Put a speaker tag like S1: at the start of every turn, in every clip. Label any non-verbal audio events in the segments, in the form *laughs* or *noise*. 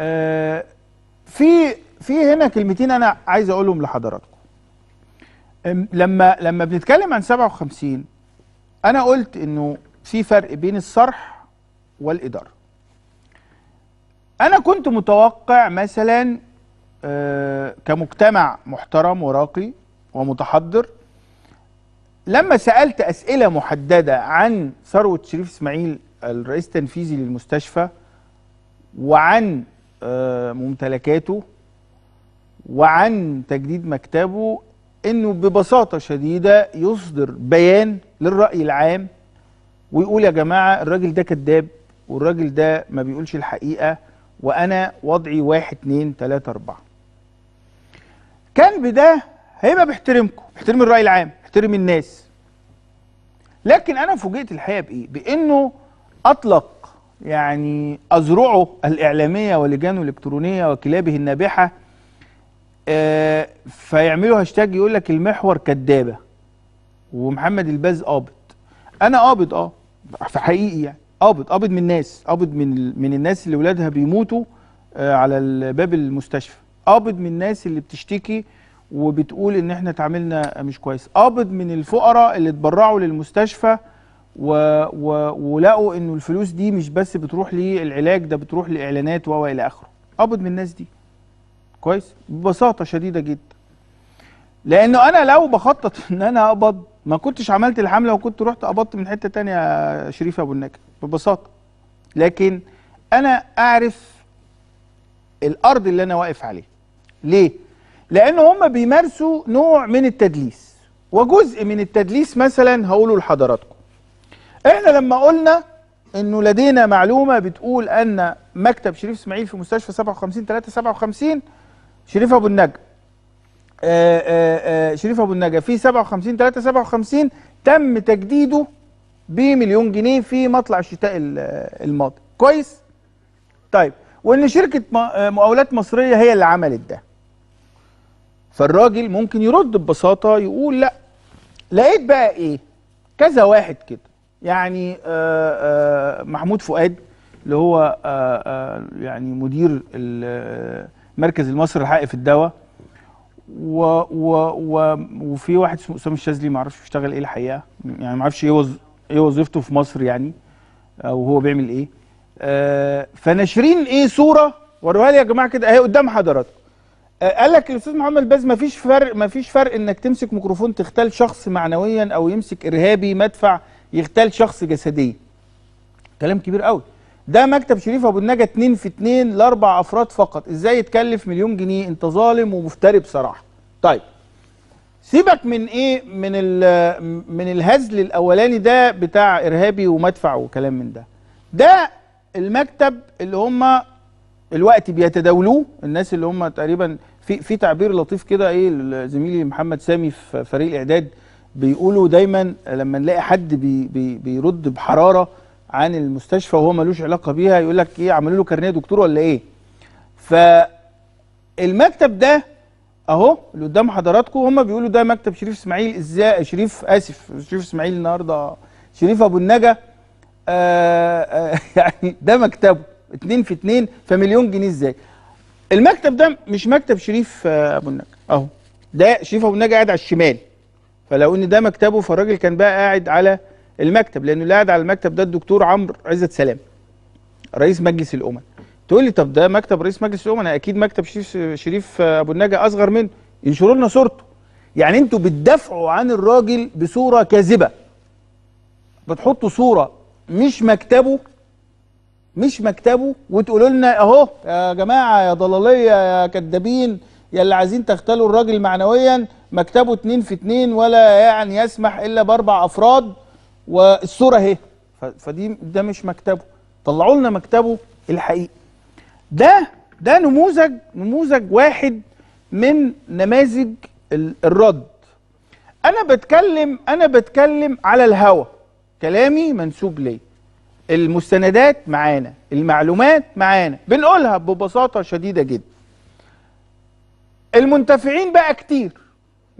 S1: آه، في في هنا كلمتين انا عايز اقولهم لحضراتكم لما لما بنتكلم عن 57 انا قلت انه في فرق بين الصرح والاداره انا كنت متوقع مثلا آه، كمجتمع محترم وراقي ومتحضر لما سالت اسئله محدده عن ثروه شريف اسماعيل الرئيس التنفيذي للمستشفى وعن آه، ممتلكاته وعن تجديد مكتبه انه ببساطه شديده يصدر بيان للراي العام ويقول يا جماعه الراجل ده كذاب والراجل ده ما بيقولش الحقيقه وانا وضعي واحد اتنين تلاته اربعه. كان بده هيبقى بيحترمكم، بيحترم الراي العام، بيحترم الناس. لكن انا فوجئت الحقيقه بايه؟ بانه اطلق يعني أذرعه الإعلامية ولجانه الإلكترونية وكلابه النابحة آه، فيعملوا هاشتاج يقول لك المحور كدابة ومحمد الباز قابض أنا قابض أه في حقيقي يعني قابض قابض من الناس قابض من من الناس اللي ولادها بيموتوا آه، على باب المستشفى قابض من الناس اللي بتشتكي وبتقول ان احنا تعاملنا مش كويس قابض من الفقراء اللي اتبرعوا للمستشفى و... و... ولقوا انه الفلوس دي مش بس بتروح للعلاج ده بتروح لاعلانات و الى اخره قبض من الناس دي كويس ببساطه شديده جدا لانه انا لو بخطط *laughs* ان انا اقبض ما كنتش عملت الحمله وكنت رحت قبضت من حته تانية يا شريف ابو النجا ببساطه لكن انا اعرف الارض اللي انا واقف عليه ليه لان هم بيمارسوا نوع من التدليس وجزء من التدليس مثلا هقوله لحضراتكم احنا لما قلنا انه لدينا معلومه بتقول ان مكتب شريف اسماعيل في مستشفى 57 3 57 شريف ابو النجا آه، آه، آه، شريف ابو النجا في 57 3 57 تم تجديده بمليون جنيه في مطلع الشتاء الماضي كويس طيب وان شركه مقاولات مصريه هي اللي عملت ده فالراجل ممكن يرد ببساطه يقول لا لقيت بقى ايه كذا واحد كده يعني آه، آه، محمود فؤاد اللي هو آه، يعني مدير مركز المصري الحقيقي في الدواء و و و وفي واحد اسمه اسامه الشاذلي ما اعرفش بيشتغل ايه الحقيقه يعني ما اعرفش ايه ايه وظيفته في مصر يعني او هو بيعمل ايه فناشرين ايه صوره وروها لي يا جماعه كده اهي قدام حضراتكم قال لك الاستاذ محمد باز ما فيش فرق ما فيش فرق انك تمسك ميكروفون تختال شخص معنويا او يمسك ارهابي مدفع يغتال شخص جسديا كلام كبير قوي ده مكتب شريف ابو النجا 2 في 2 لاربع افراد فقط ازاي يتكلف مليون جنيه انت ظالم ومفتري بصراحه طيب سيبك من ايه من من الهزل الاولاني ده بتاع ارهابي ومدفع وكلام من ده ده المكتب اللي هم الوقت بيتداولوه الناس اللي هم تقريبا في في تعبير لطيف كده ايه زميلي محمد سامي في فريق الاعداد بيقولوا دايما لما نلاقي حد بي بي بيرد بحراره عن المستشفى وهو ملوش علاقه بيها يقول لك ايه عملوا له كارنيه دكتور ولا ايه؟ فالمكتب ده اهو اللي قدام حضراتكم هم بيقولوا ده مكتب شريف اسماعيل ازاي شريف اسف شريف اسماعيل النهارده شريف ابو النجا آه، آه، *laughs* يعني ده مكتبه اتنين في اتنين فمليون جنيه ازاي؟ المكتب ده مش مكتب شريف آه، ابو النجا اهو ده شريف ابو النجا قاعد على الشمال فلو ان ده مكتبه فالراجل كان بقى قاعد على المكتب لانه اللي قاعد على المكتب ده الدكتور عمرو عزت سلام رئيس مجلس الامم تقول لي طب ده مكتب رئيس مجلس الامم اكيد مكتب شريف ابو النجا اصغر منه ينشروا لنا صورته يعني انتوا بتدافعوا عن الراجل بصوره كاذبه بتحطوا صوره مش مكتبه مش مكتبه وتقولوا لنا اهو يا جماعه يا ضلاليه يا كدابين يا اللي عايزين تختلوا الراجل معنويا مكتبه 2 في 2 ولا يعني يسمح الا باربع افراد والصوره اهي فدي ده مش مكتبه طلعوا لنا مكتبه الحقيقي ده ده نموذج نموذج واحد من نماذج الرد انا بتكلم انا بتكلم على الهوى كلامي منسوب لي المستندات معانا المعلومات معانا بنقولها ببساطه شديده جدا المنتفعين بقى كتير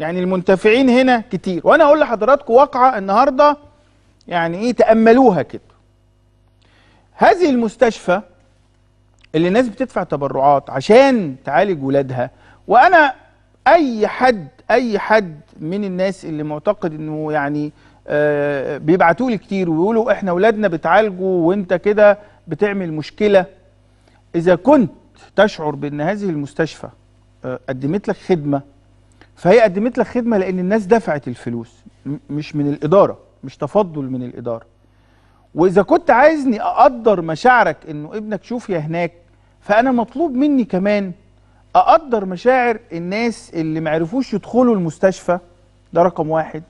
S1: يعني المنتفعين هنا كتير وانا اقول لحضراتكم واقعه النهارده يعني ايه تاملوها كده هذه المستشفى اللي الناس بتدفع تبرعات عشان تعالج ولادها وانا اي حد اي حد من الناس اللي معتقد انه يعني آه بيبعتوا لي كتير ويقولوا احنا ولادنا بتعالجوا وانت كده بتعمل مشكله اذا كنت تشعر بان هذه المستشفى آه قدمت لك خدمه فهي قدمت لك خدمه لان الناس دفعت الفلوس مش من الاداره مش تفضل من الاداره واذا كنت عايزني اقدر مشاعرك انه ابنك شوف يا هناك فانا مطلوب مني كمان اقدر مشاعر الناس اللي معرفوش يدخلوا المستشفى ده رقم واحد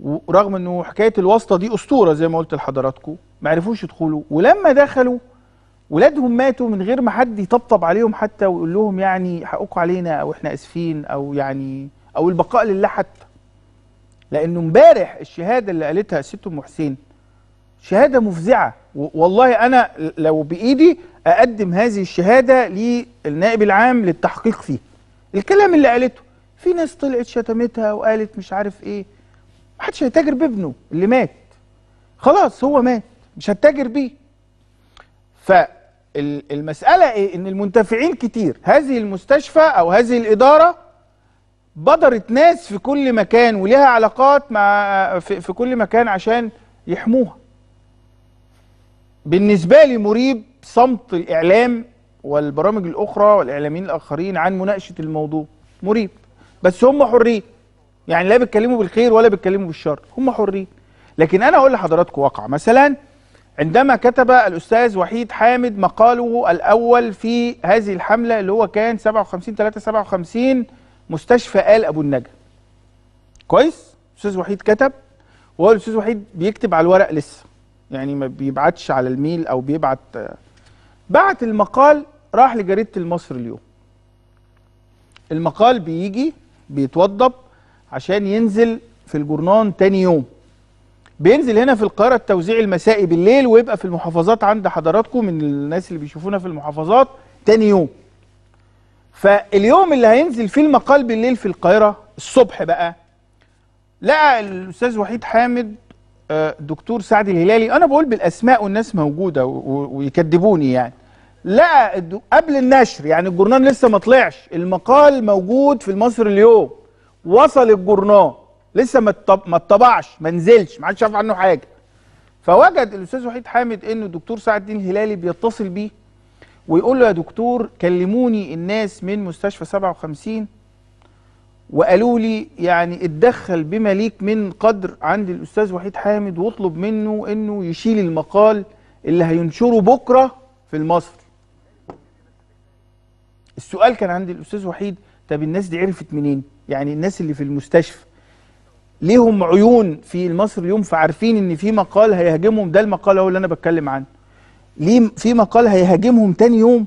S1: ورغم انه حكايه الواسطه دي اسطوره زي ما قلت لحضراتكم معرفوش يدخلوا ولما دخلوا ولادهم ماتوا من غير ما حد يطبطب عليهم حتى ويقول لهم يعني حقكم علينا او احنا اسفين او يعني او البقاء لله حتى لانه امبارح الشهاده اللي قالتها ست ام حسين شهاده مفزعه والله انا لو بايدي اقدم هذه الشهاده للنائب العام للتحقيق فيه الكلام اللي قالته في ناس طلعت شتمتها وقالت مش عارف ايه محدش هيتاجر بابنه اللي مات خلاص هو مات مش هتاجر بيه فالمسألة إيه؟ إن المنتفعين كتير هذه المستشفى أو هذه الإدارة بدرت ناس في كل مكان وليها علاقات مع في, في كل مكان عشان يحموها بالنسبة لي مريب صمت الإعلام والبرامج الأخرى والإعلاميين الآخرين عن مناقشة الموضوع مريب بس هم حرين يعني لا بيتكلموا بالخير ولا بيتكلموا بالشر هم حرين لكن أنا أقول لحضراتكم واقع مثلا عندما كتب الأستاذ وحيد حامد مقاله الأول في هذه الحملة اللي هو كان 57 3 57 مستشفى آل أبو النجا كويس الأستاذ وحيد كتب وهو الأستاذ وحيد بيكتب على الورق لسه يعني ما بيبعتش على الميل أو بيبعت بعت المقال راح لجريدة المصري اليوم المقال بيجي بيتوضب عشان ينزل في الجورنان تاني يوم بينزل هنا في القاهره التوزيع المسائي بالليل ويبقى في المحافظات عند حضراتكم من الناس اللي بيشوفونا في المحافظات تاني يوم فاليوم اللي هينزل فيه المقال بالليل في القاهره الصبح بقى لقى الاستاذ وحيد حامد آه، دكتور سعد الهلالي انا بقول بالاسماء والناس موجوده ويكذبوني يعني لقى قبل النشر يعني الجورنال لسه ما طلعش المقال موجود في المصري اليوم وصل الجورنال لسه ما ما اتطبعش ما نزلش ما حدش يعرف عنه حاجه فوجد الاستاذ وحيد حامد انه الدكتور سعد الدين الهلالي بيتصل بيه ويقول له يا دكتور كلموني الناس من مستشفى 57 وقالوا لي يعني اتدخل بما ليك من قدر عند الاستاذ وحيد حامد واطلب منه انه يشيل المقال اللي هينشره بكره في المصري السؤال كان عند الاستاذ وحيد طب الناس دي عرفت منين يعني الناس اللي في المستشفى ليهم عيون في المصر اليوم فعارفين ان في مقال هيهاجمهم ده المقال هو اللي انا بتكلم عنه ليه في مقال هيهاجمهم تاني يوم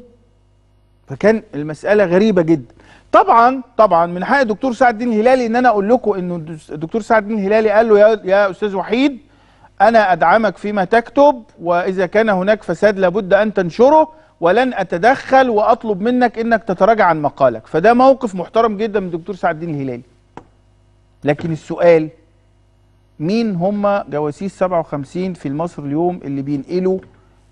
S1: فكان المساله غريبه جدا طبعا طبعا من حق الدكتور سعد الدين الهلالي ان انا اقول لكم ان الدكتور سعد الدين الهلالي قال له يا, يا استاذ وحيد انا ادعمك فيما تكتب واذا كان هناك فساد لابد ان تنشره ولن اتدخل واطلب منك انك تتراجع عن مقالك فده موقف محترم جدا من الدكتور سعد الدين الهلالي لكن السؤال مين هم جواسيس 57 في مصر اليوم اللي بينقلوا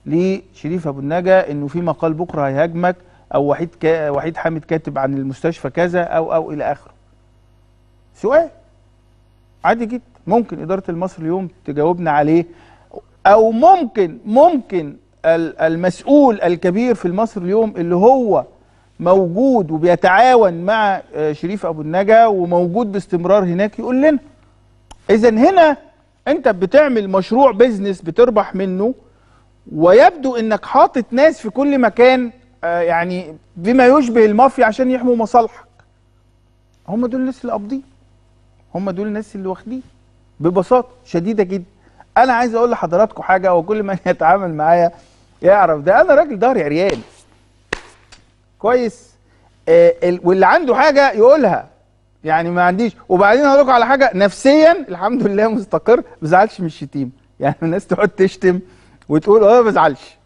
S1: لشريف ابو النجا انه في مقال بكره هيهاجمك او وحيد كا وحيد حامد كاتب عن المستشفى كذا او او الى اخره. سؤال عادي جدا ممكن اداره المصري اليوم تجاوبنا عليه او ممكن ممكن المسؤول الكبير في المصري اليوم اللي هو موجود وبيتعاون مع آه، شريف ابو النجا وموجود باستمرار هناك يقول لنا اذا هنا انت بتعمل مشروع بيزنس بتربح منه ويبدو انك حاطط ناس في كل مكان آه، يعني بما يشبه المافيا عشان يحموا مصالحك هم دول الناس اللي قابضين هم دول الناس اللي واخدين ببساطه شديده جدا انا عايز اقول لحضراتكم حاجه وكل من يتعامل معايا يعرف ده انا راجل ضهري عريان كويس آه واللي عنده حاجه يقولها يعني ما عنديش وبعدين هقول لكم على حاجه نفسيا الحمد لله مستقر ما بزعلش من الشتيمه يعني الناس تقعد تشتم وتقول اه ما بزعلش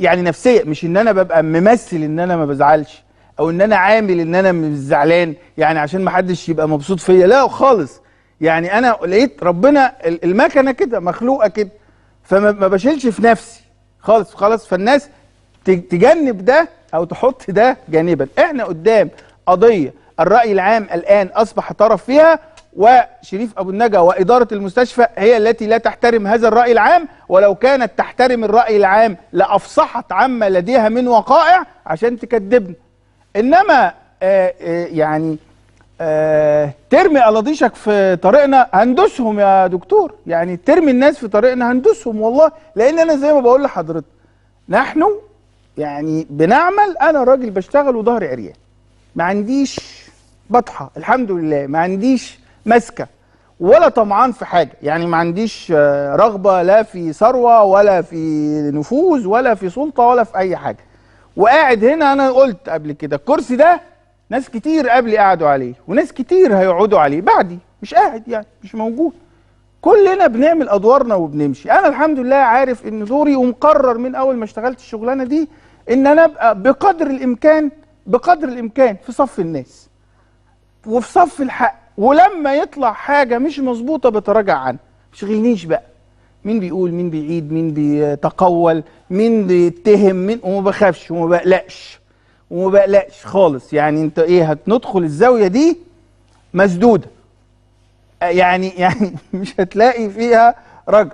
S1: يعني نفسيا مش ان انا ببقى ممثل ان انا ما بزعلش او ان انا عامل ان انا مش زعلان يعني عشان ما حدش يبقى مبسوط فيا لا خالص يعني انا لقيت ربنا المكنه كده مخلوقه كده فما بشيلش في نفسي خالص خالص فالناس تجنب ده او تحط ده جانبا احنا قدام قضيه الراي العام الان اصبح طرف فيها وشريف ابو النجا واداره المستشفى هي التي لا تحترم هذا الراي العام ولو كانت تحترم الراي العام لافصحت عما لديها من وقائع عشان تكذبنا انما آآ آه، آآ آه، يعني آآ آه، ترمي الاضيشك في طريقنا هندسهم يا دكتور يعني ترمي الناس في طريقنا هندسهم والله لان انا زي ما بقول لحضرتك نحن يعني بنعمل انا راجل بشتغل وظهري عريان ما عنديش بطحه الحمد لله ما عنديش ماسكه ولا طمعان في حاجه يعني ما عنديش آه، رغبه لا في ثروه ولا في نفوذ ولا في سلطه ولا في اي حاجه وقاعد هنا انا قلت قبل كده الكرسي ده ناس كتير قبلي قعدوا عليه وناس كتير هيقعدوا عليه بعدي مش قاعد يعني مش موجود كلنا بنعمل ادوارنا وبنمشي انا الحمد لله عارف ان دوري ومقرر من اول ما اشتغلت الشغلانه دي ان انا ابقى بقدر الامكان بقدر الامكان في صف الناس وفي صف الحق ولما يطلع حاجه مش مظبوطه بتراجع عنها غينيش بقى مين بيقول مين بيعيد مين بيتقول مين بيتهم مين وما بخافش وما بقلقش وما بقلقش خالص يعني انت ايه هتندخل الزاويه دي مسدوده يعني يعني *laughs* مش هتلاقي فيها رجل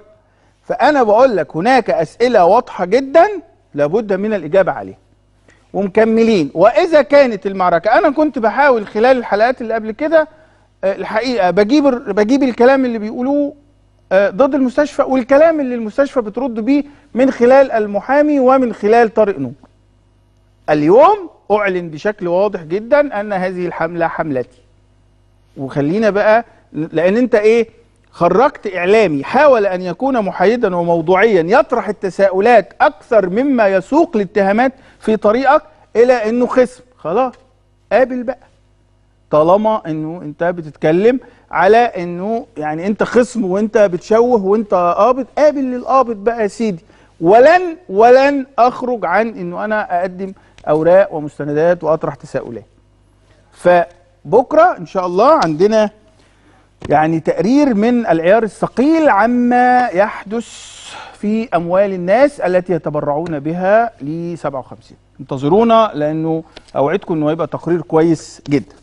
S1: فانا بقول لك هناك اسئله واضحه جدا لابد من الإجابة عليه ومكملين وإذا كانت المعركة أنا كنت بحاول خلال الحلقات اللي قبل كده آه، الحقيقة بجيب بجيب الكلام اللي بيقولوه آه، ضد المستشفى والكلام اللي المستشفى بترد بيه من خلال المحامي ومن خلال طارق نور اليوم أعلن بشكل واضح جدا أن هذه الحملة حملتي وخلينا بقى لأن أنت إيه خرجت إعلامي حاول أن يكون محايدا وموضوعيا يطرح التساؤلات أكثر مما يسوق الاتهامات في طريقك إلى أنه خصم خلاص قابل بقى طالما أنه أنت بتتكلم على أنه يعني أنت خصم وأنت بتشوه وأنت قابض قابل للقابض بقى يا سيدي ولن ولن أخرج عن أنه أنا أقدم أوراق ومستندات وأطرح تساؤلات فبكرة إن شاء الله عندنا يعني تقرير من العيار الثقيل عما يحدث في أموال الناس التي يتبرعون بها ل 57 انتظرونا لأنه أوعدكم أنه هيبقى تقرير كويس جدا